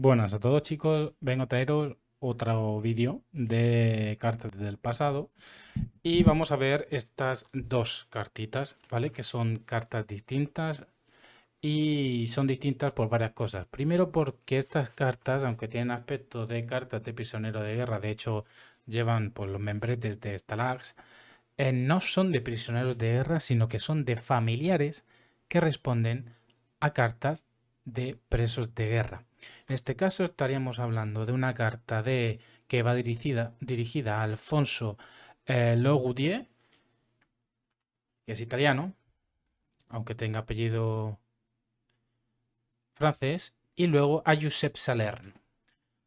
Buenas a todos chicos, vengo a traeros otro vídeo de cartas del pasado y vamos a ver estas dos cartitas, ¿vale? Que son cartas distintas y son distintas por varias cosas. Primero porque estas cartas, aunque tienen aspecto de cartas de prisionero de guerra, de hecho llevan por pues, los membretes de Stalags, eh, no son de prisioneros de guerra, sino que son de familiares que responden a cartas de presos de guerra. En este caso estaríamos hablando de una carta de, que va dirigida, dirigida a Alfonso eh, que es italiano, aunque tenga apellido francés, y luego a Josep Salerno.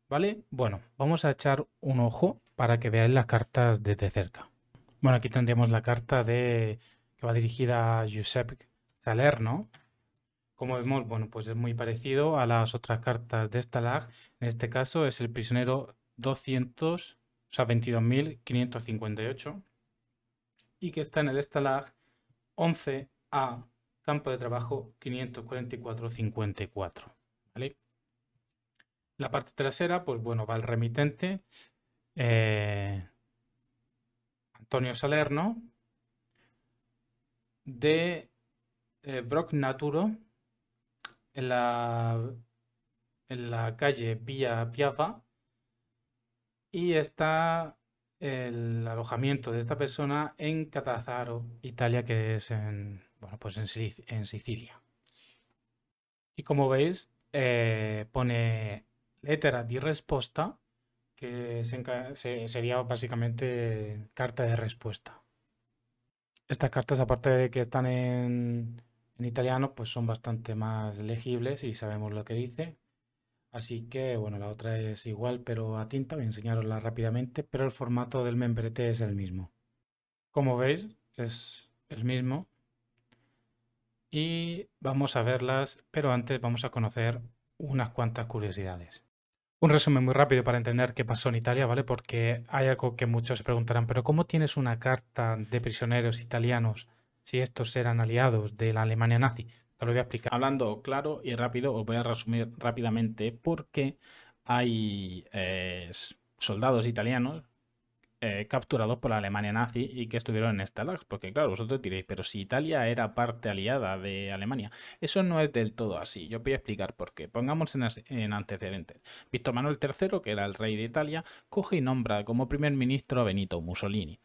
¿Vale? Bueno, vamos a echar un ojo para que veáis las cartas desde cerca. Bueno, aquí tendríamos la carta de que va dirigida a Josep Salerno, como vemos, bueno, pues es muy parecido a las otras cartas de stalag En este caso es el prisionero 200, o sea, 22.558. Y que está en el Stalag 11A, campo de trabajo 54454 La parte trasera, pues bueno, va el remitente. Eh, Antonio Salerno. De eh, Brock Naturo en la, en la calle Vía Piazza y está el alojamiento de esta persona en Catazaro, Italia, que es en, bueno, pues en, Sicilia. Y como veis, eh, pone lettera di respuesta, que sería básicamente carta de respuesta. Estas cartas, aparte de que están en, en italiano pues son bastante más legibles y sabemos lo que dice. Así que bueno, la otra es igual pero a tinta, voy a enseñarosla rápidamente, pero el formato del membrete es el mismo. Como veis es el mismo y vamos a verlas, pero antes vamos a conocer unas cuantas curiosidades. Un resumen muy rápido para entender qué pasó en Italia, ¿vale? Porque hay algo que muchos se preguntarán, pero ¿cómo tienes una carta de prisioneros italianos si estos eran aliados de la Alemania nazi. Te lo voy a explicar. Hablando claro y rápido, os voy a resumir rápidamente porque hay eh, soldados italianos eh, capturados por la Alemania nazi y que estuvieron en Stalag. Porque claro, vosotros diréis, pero si Italia era parte aliada de Alemania, eso no es del todo así. Yo voy a explicar por qué. Pongamos en, en antecedentes. Víctor Manuel III, que era el rey de Italia, coge y nombra como primer ministro a Benito Mussolini.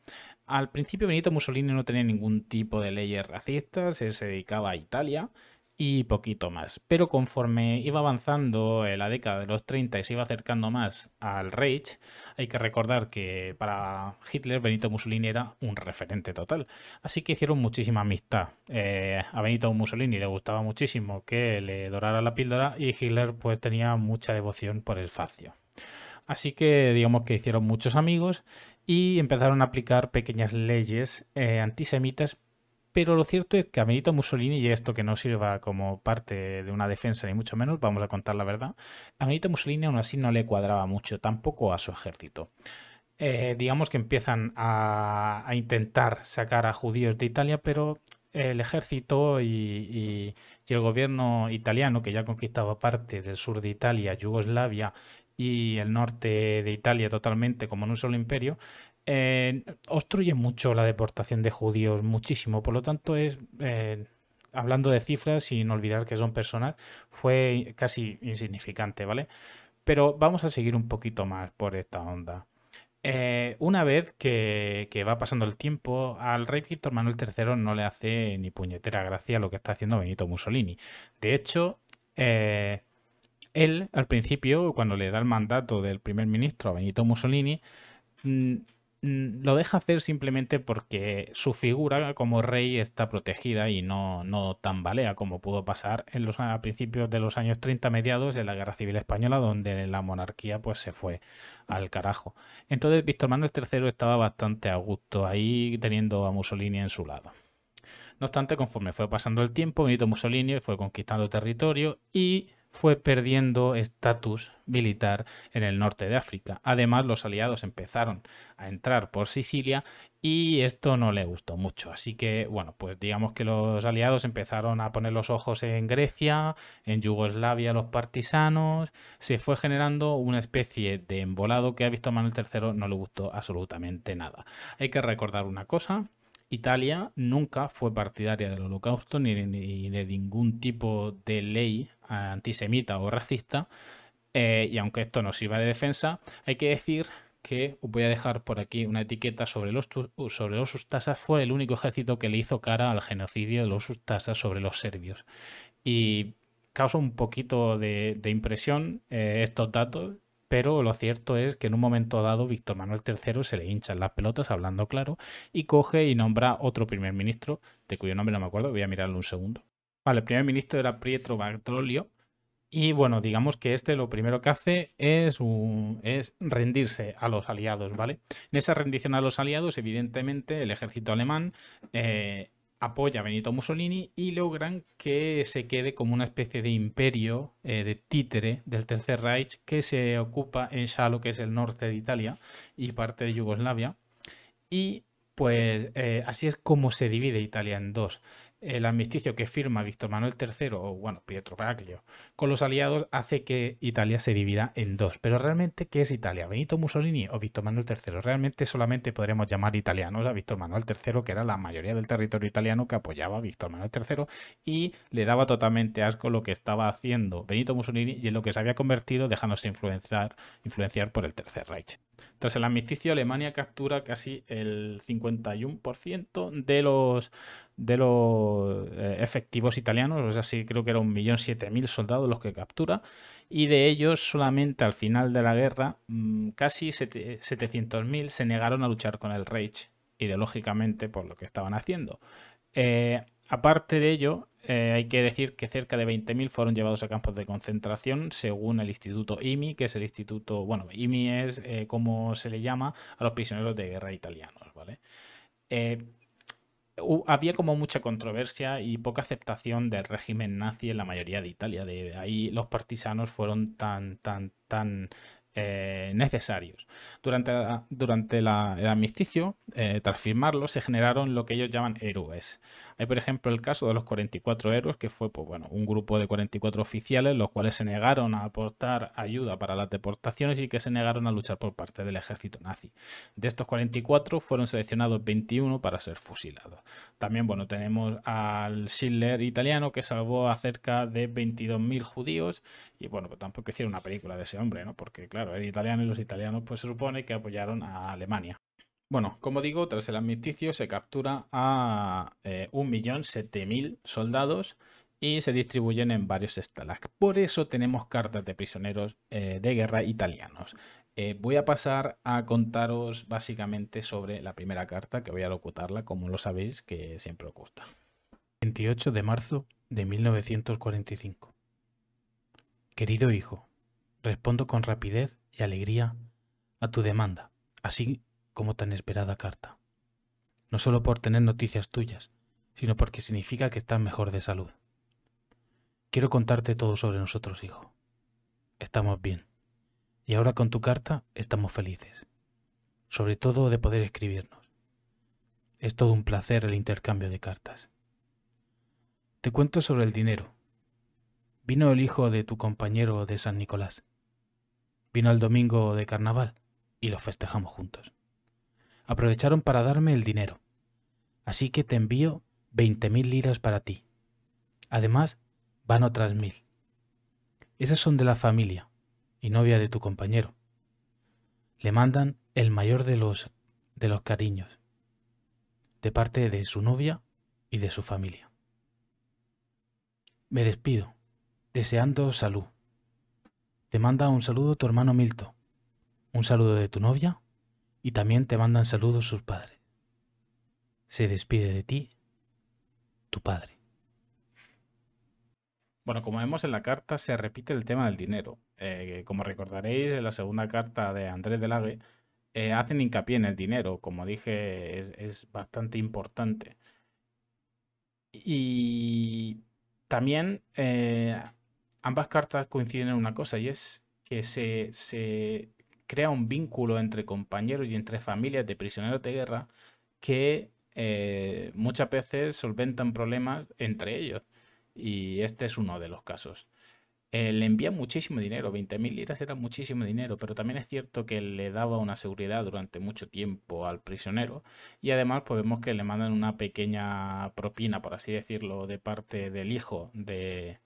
Al principio Benito Mussolini no tenía ningún tipo de leyes racistas, se dedicaba a Italia y poquito más. Pero conforme iba avanzando la década de los 30 y se iba acercando más al Reich, hay que recordar que para Hitler Benito Mussolini era un referente total. Así que hicieron muchísima amistad. Eh, a Benito Mussolini le gustaba muchísimo que le dorara la píldora y Hitler pues tenía mucha devoción por el facio. Así que digamos que hicieron muchos amigos y empezaron a aplicar pequeñas leyes eh, antisemitas, pero lo cierto es que a Benito Mussolini, y esto que no sirva como parte de una defensa ni mucho menos, vamos a contar la verdad, a Benito Mussolini aún así no le cuadraba mucho, tampoco a su ejército. Eh, digamos que empiezan a, intentar sacar a judíos de Italia, pero el ejército y, y, el gobierno italiano, que ya conquistaba parte del sur de Italia, Yugoslavia y el norte de Italia totalmente como en un solo imperio, eh, obstruye mucho la deportación de judíos, muchísimo. Por lo tanto, es, eh, hablando de cifras, sin olvidar que son personas, fue casi insignificante, ¿vale? Pero vamos a seguir un poquito más por esta onda. Eh, una vez que, va pasando el tiempo, al rey Víctor Manuel III no le hace ni puñetera gracia lo que está haciendo Benito Mussolini. De hecho, eh, él, al principio, cuando le da el mandato del primer ministro a Benito Mussolini, mm, mm, lo deja hacer simplemente porque su figura como rey está protegida y no, no tambalea como pudo pasar en los, a principios de los años 30 mediados de la Guerra Civil Española donde la monarquía pues se fue al carajo. Entonces Víctor Manuel III estaba bastante a gusto ahí teniendo a Mussolini en su lado. No obstante, conforme fue pasando el tiempo, Benito Mussolini fue conquistando territorio y fue perdiendo estatus militar en el norte de África. Además, los aliados empezaron a entrar por Sicilia y esto no le gustó mucho. Así que, bueno, pues digamos que los aliados empezaron a poner los ojos en Grecia, en Yugoslavia los partisanos, se fue generando una especie de embolado que ha visto Manuel III no le gustó absolutamente nada. Hay que recordar una cosa, Italia nunca fue partidaria del holocausto ni, de ningún tipo de ley antisemita o racista, eh, y aunque esto no sirva de defensa, hay que decir que voy a dejar por aquí una etiqueta sobre los, sobre los fue el único ejército que le hizo cara al genocidio de los sustasas sobre los serbios. Y causa un poquito de, impresión eh, estos datos, pero lo cierto es que en un momento dado Víctor Manuel III se le hinchan las pelotas, hablando claro, y coge y nombra otro primer ministro, de cuyo nombre no me acuerdo, voy a mirarlo un segundo el primer ministro era Pietro Bartolio. Y bueno, digamos que este lo primero que hace es, rendirse a los aliados, ¿vale? En esa rendición a los aliados, evidentemente, el ejército alemán eh, apoya a Benito Mussolini y logran que se quede como una especie de imperio eh, de títere del Tercer Reich que se ocupa en lo que es el norte de Italia y parte de Yugoslavia. Y pues eh, así es como se divide Italia en dos el armisticio que firma Víctor Manuel III, o bueno, Pietro Braglio con los aliados hace que Italia se divida en dos. Pero realmente, ¿qué es Italia? ¿Benito Mussolini o Víctor Manuel III? Realmente solamente podremos llamar italianos a Víctor Manuel III, que era la mayoría del territorio italiano que apoyaba a Víctor Manuel III y le daba totalmente asco lo que estaba haciendo Benito Mussolini y en lo que se había convertido dejándose influenciar, influenciar por el Tercer Reich. Tras el armisticio, Alemania captura casi el 51% de los, de los eh, efectivos italianos, o sea, sí creo que era un millón siete mil soldados los que captura, y de ellos solamente al final de la guerra mm, casi 700.000 se negaron a luchar con el Reich, ideológicamente por lo que estaban haciendo. Eh, aparte de ello, eh, hay que decir que cerca de 20.000 fueron llevados a campos de concentración, según el Instituto IMI, que es el instituto, bueno, IMI es eh, como se le llama a los prisioneros de guerra italianos, ¿vale? Eh, había como mucha controversia y poca aceptación del régimen nazi en la mayoría de Italia. De ahí los partisanos fueron tan, tan, tan eh, necesarios. Durante, durante el amnisticio eh, tras firmarlo, se generaron lo que ellos llaman héroes. Hay, por ejemplo, el caso de los 44 héroes, que fue pues, bueno, un grupo de 44 oficiales, los cuales se negaron a aportar ayuda para las deportaciones y que se negaron a luchar por parte del ejército nazi. De estos 44 fueron seleccionados 21 para ser fusilados. También bueno, tenemos al Schindler italiano, que salvó a cerca de 22.000 judíos, y bueno, pues tampoco hicieron una película de ese hombre, ¿no? porque claro, el italiano y los italianos pues se supone que apoyaron a Alemania. Bueno, como digo, tras el amnisticio se captura a eh, mil soldados y se distribuyen en varios estalag. Por eso tenemos cartas de prisioneros eh, de guerra italianos. Eh, voy a pasar a contaros básicamente sobre la primera carta, que voy a locutarla, como lo sabéis, que siempre os gusta. 28 de marzo de 1945. Querido hijo, respondo con rapidez y alegría a tu demanda, así como tan esperada carta. No solo por tener noticias tuyas, sino porque significa que estás mejor de salud. Quiero contarte todo sobre nosotros, hijo. Estamos bien. Y ahora con tu carta estamos felices. Sobre todo de poder escribirnos. Es todo un placer el intercambio de cartas. Te cuento sobre el dinero. Vino el hijo de tu compañero de San Nicolás Vino el domingo de carnaval y lo festejamos juntos. Aprovecharon para darme el dinero. Así que te envío 20.000 mil liras para ti. Además, van otras mil. Esas son de la familia y novia de tu compañero. Le mandan el mayor de los, de los cariños, de parte de su novia y de su familia. Me despido, deseando salud te manda un saludo tu hermano Milton, un saludo de tu novia y también te mandan saludos sus padres. Se despide de ti tu padre. Bueno, como vemos en la carta se repite el tema del dinero. Eh, como recordaréis, en la segunda carta de Andrés de Lague eh, hacen hincapié en el dinero. Como dije, es, bastante importante. Y también eh, ambas cartas coinciden en una cosa y es que se, crea un vínculo entre compañeros y entre familias de prisioneros de guerra que eh, muchas veces solventan problemas entre ellos. Y este es uno de los casos. Eh, le envía muchísimo dinero, 20.000 libras era muchísimo dinero, pero también es cierto que le daba una seguridad durante mucho tiempo al prisionero y además pues vemos que le mandan una pequeña propina, por así decirlo, de parte del hijo de,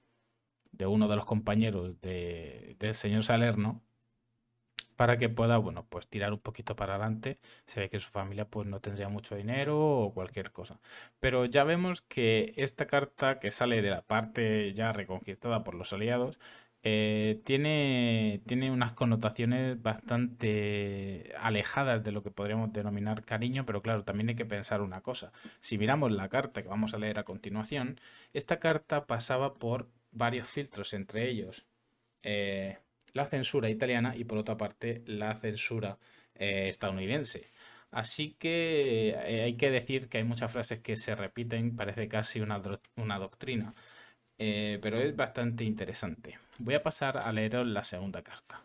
de uno de los compañeros del señor Salerno para que pueda, bueno, pues tirar un poquito para adelante. Se ve que su familia pues no tendría mucho dinero o cualquier cosa. Pero ya vemos que esta carta que sale de la parte ya reconquistada por los aliados eh, tiene, tiene unas connotaciones bastante alejadas de lo que podríamos denominar cariño, pero claro, también hay que pensar una cosa. Si miramos la carta que vamos a leer a continuación, esta carta pasaba por varios filtros, entre ellos eh, la censura italiana y por otra parte la censura eh, estadounidense. Así que eh, hay que decir que hay muchas frases que se repiten, parece casi una, una doctrina, pero es bastante interesante. Voy a pasar a leer la segunda carta.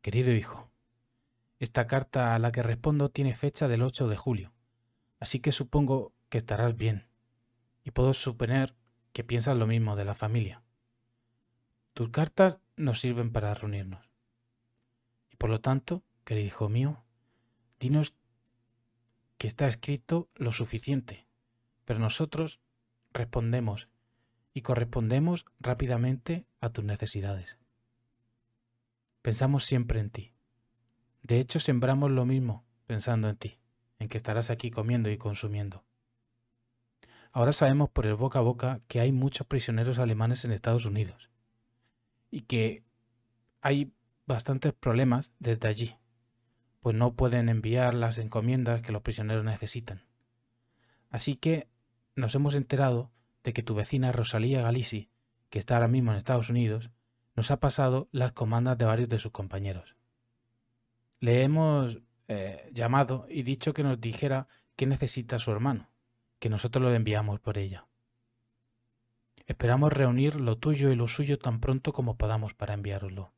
Querido hijo, esta carta a la que respondo tiene fecha del 8 de julio, así que supongo que estarás bien, y puedo suponer que piensas lo mismo de la familia. Tus cartas nos sirven para reunirnos. Y por lo tanto, querido hijo mío, dinos que está escrito lo suficiente, pero nosotros respondemos y correspondemos rápidamente a tus necesidades. Pensamos siempre en ti. De hecho, sembramos lo mismo pensando en ti, en que estarás aquí comiendo y consumiendo. Ahora sabemos por el boca a boca que hay muchos prisioneros alemanes en Estados Unidos y que hay bastantes problemas desde allí, pues no pueden enviar las encomiendas que los prisioneros necesitan. Así que nos hemos enterado de que tu vecina Rosalía Galisi, que está ahora mismo en Estados Unidos, nos ha pasado las comandas de varios de sus compañeros. Le hemos eh, llamado y dicho que nos dijera qué necesita su hermano que nosotros lo enviamos por ella. Esperamos reunir lo tuyo y lo suyo tan pronto como podamos para enviároslo.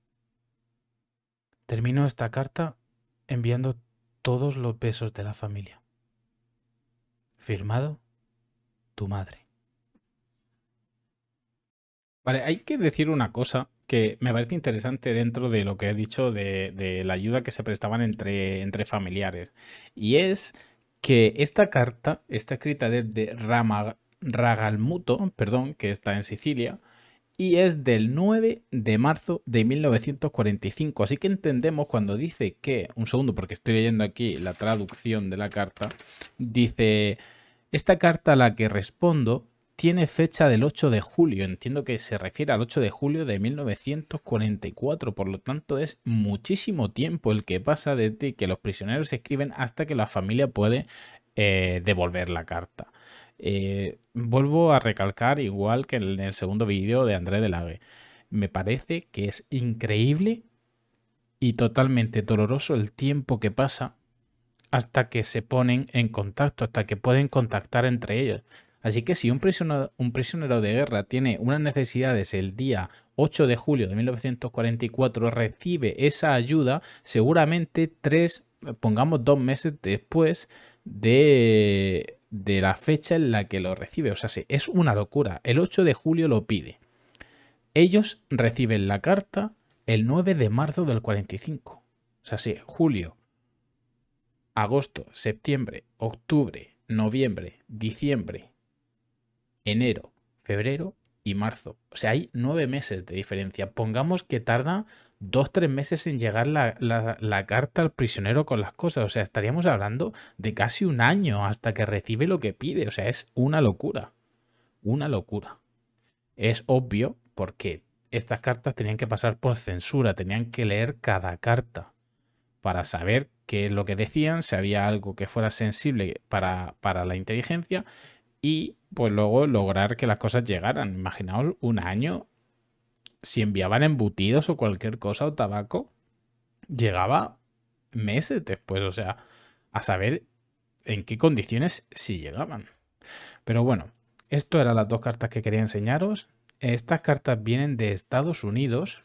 Termino esta carta enviando todos los besos de la familia. Firmado, tu madre. Vale, hay que decir una cosa que me parece interesante dentro de lo que he dicho de, la ayuda que se prestaban entre, entre familiares. Y es que esta carta está escrita desde Ragalmuto, perdón, que está en Sicilia, y es del 9 de marzo de 1945. Así que entendemos cuando dice que, un segundo porque estoy leyendo aquí la traducción de la carta, dice, esta carta a la que respondo tiene fecha del 8 de julio. Entiendo que se refiere al 8 de julio de 1944. Por lo tanto, es muchísimo tiempo el que pasa desde que los prisioneros escriben hasta que la familia puede eh, devolver la carta. Eh, vuelvo a recalcar, igual que en el segundo vídeo de André Delague, me parece que es increíble y totalmente doloroso el tiempo que pasa hasta que se ponen en contacto, hasta que pueden contactar entre ellos. Así que si un prisionero, de guerra tiene unas necesidades el día 8 de julio de 1944, recibe esa ayuda seguramente tres, pongamos dos meses después de, la fecha en la que lo recibe. O sea, es una locura. El 8 de julio lo pide. Ellos reciben la carta el 9 de marzo del 45. O sea, sí, julio, agosto, septiembre, octubre, noviembre, diciembre, enero, febrero y marzo. O sea, hay nueve meses de diferencia. Pongamos que tarda dos, tres meses en llegar la, la, carta al prisionero con las cosas. O sea, estaríamos hablando de casi un año hasta que recibe lo que pide. O sea, es una locura. Una locura. Es obvio porque estas cartas tenían que pasar por censura, tenían que leer cada carta para saber qué es lo que decían, si había algo que fuera sensible para, para la inteligencia y pues luego lograr que las cosas llegaran. Imaginaos un año, si enviaban embutidos o cualquier cosa o tabaco, llegaba meses después, o sea, a saber en qué condiciones si llegaban. Pero bueno, esto eran las dos cartas que quería enseñaros. Estas cartas vienen de Estados Unidos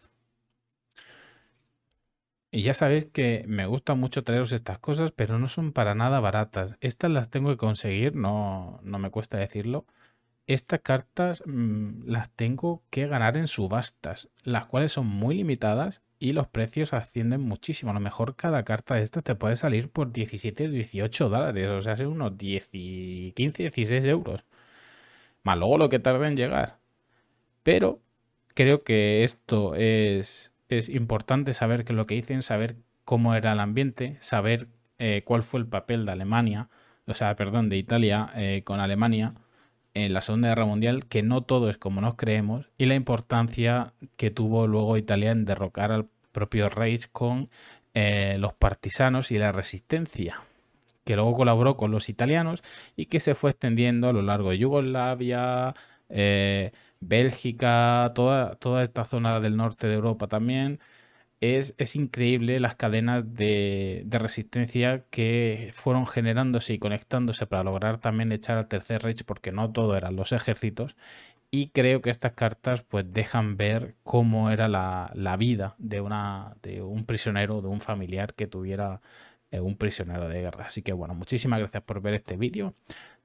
y ya sabéis que me gusta mucho traeros estas cosas, pero no son para nada baratas. Estas las tengo que conseguir, no, me cuesta decirlo. Estas cartas mm, las tengo que ganar en subastas, las cuales son muy limitadas y los precios ascienden muchísimo. A lo mejor cada carta de estas te puede salir por 17 o 18 dólares, o sea, son unos 10 y 15, 16 euros. Más luego lo que tarda en llegar. Pero creo que esto es es importante saber que lo que dicen, saber cómo era el ambiente, saber eh, cuál fue el papel de Alemania, o sea, perdón, de Italia eh, con Alemania en la Segunda Guerra Mundial, que no todo es como nos creemos, y la importancia que tuvo luego Italia en derrocar al propio Reich con eh, los partisanos y la resistencia, que luego colaboró con los italianos y que se fue extendiendo a lo largo de Yugoslavia, Bélgica, toda, toda esta zona del norte de Europa también. Es, es increíble las cadenas de, resistencia que fueron generándose y conectándose para lograr también echar al Tercer Reich, porque no todo eran los ejércitos. Y creo que estas cartas pues dejan ver cómo era la, la vida de, una, de un prisionero, de un familiar que tuviera eh, un prisionero de guerra. Así que bueno, muchísimas gracias por ver este vídeo.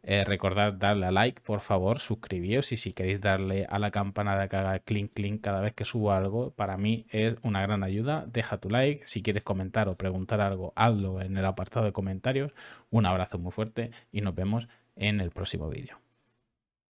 Eh, recordad darle a like, por favor, suscribíos y si queréis darle a la de que haga clink clink cada vez que subo algo, para mí es una gran ayuda. Deja tu like, si quieres comentar o preguntar algo, hazlo en el apartado de comentarios. Un abrazo muy fuerte y nos vemos en el próximo vídeo.